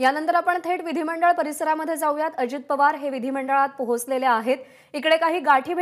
यानंतर आपण थेट विधिमंडळ परिसरामध्ये जाऊयात अजित पवार हे विधिमंडळात पोहोचलेले आहेत इकडे काही गाठी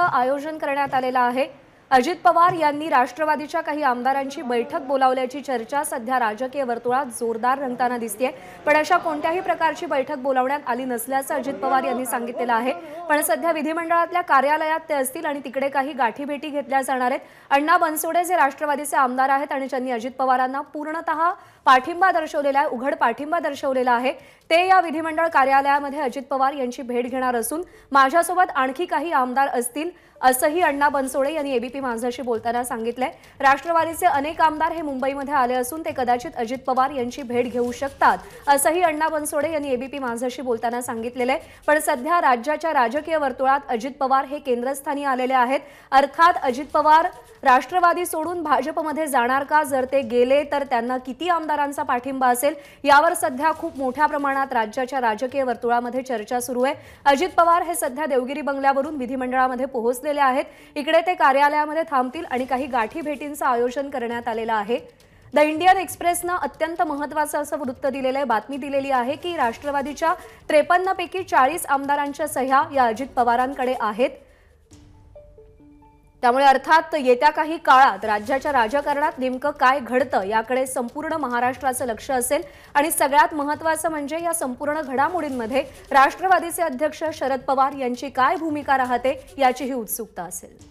आयोजन करण्यात आलेलं आहे अजित पवार यांनी राष्ट्रवादीच्या काही आमदारांची बैठक बोलावल्याची चर्चा सध्या राजकीय वर्तुळात जोरदार रंगताना दिसतेय पण अशा कोणत्याही प्रकारची बैठक बोलावण्यात आली नसल्याचं अजित पवार यांनी सांगितलेलं आहे पण सध्या विधिमंडळातल्या कार्यालयात ते असतील आणि तिकडे काही गाठीभेटी घेतल्या जाणार आहेत अण्णा बनसोडे जे राष्ट्रवादीचे आमदार आहेत आणि ज्यांनी अजित पवारांना पूर्णतः पाठिंबा दर्शवलेला आहे उघड पाठिंबा दर्शवलेला आहे ते या विधिमंडळ कार्यालयामध्ये अजित पवार यांची भेट घेणार असून माझ्यासोबत आणखी काही आमदार असतील असंही अण्णा बनसोडे यांनी एबीपी मांजरशी बोलताना सांगितलंय राष्ट्रवादीचे अनेक आमदार हे मुंबईमध्ये आले असून ते कदाचित अजित पवार यांची भेट घेऊ शकतात असंही अण्णा बनसोडे यांनी एबीपी माझाशी बोलताना सांगितलेलं आहे पण सध्या राज्याच्या राजकीय वर्तुळात अजित पवार हे केंद्रस्थानी आलेले आहेत अर्थात अजित पवार राष्ट्रवादी सोडून भाजपमध्ये जाणार का जर ते गेले तर त्यांना किती आमदारांचा पाठिंबा असेल यावर सध्या खूप मोठ्या प्रमाणात राज्याच्या राजकीय वर्तुळामध्ये चर्चा सुरू आहे अजित पवार हे सध्या देवगिरी बंगल्यावरून विधिमंडळामध्ये पोहोचलेले आहेत इकडे ते कार्यालयात कार्यालयामध्ये थांबतील आणि काही गाठी भेटींचं आयोजन करण्यात आलेलं आहे द इंडियन एक्सप्रेसनं अत्यंत महत्वाचं असं वृत्त दिलेलं आहे बातमी दिलेली आहे की राष्ट्रवादीच्या त्रेपन्नपैकी चाळीस आमदारांच्या सह्या या अजित पवारांकडे आहेत त्यामुळे अर्थात येत्या काही काळात राज्याच्या राजकारणात नेमकं काय घडतं याकडे संपूर्ण महाराष्ट्राचं लक्ष असेल आणि सगळ्यात महत्वाचं म्हणजे या संपूर्ण घडामोडींमध्ये राष्ट्रवादीचे अध्यक्ष शरद पवार यांची काय भूमिका राहते याचीही उत्सुकता असेल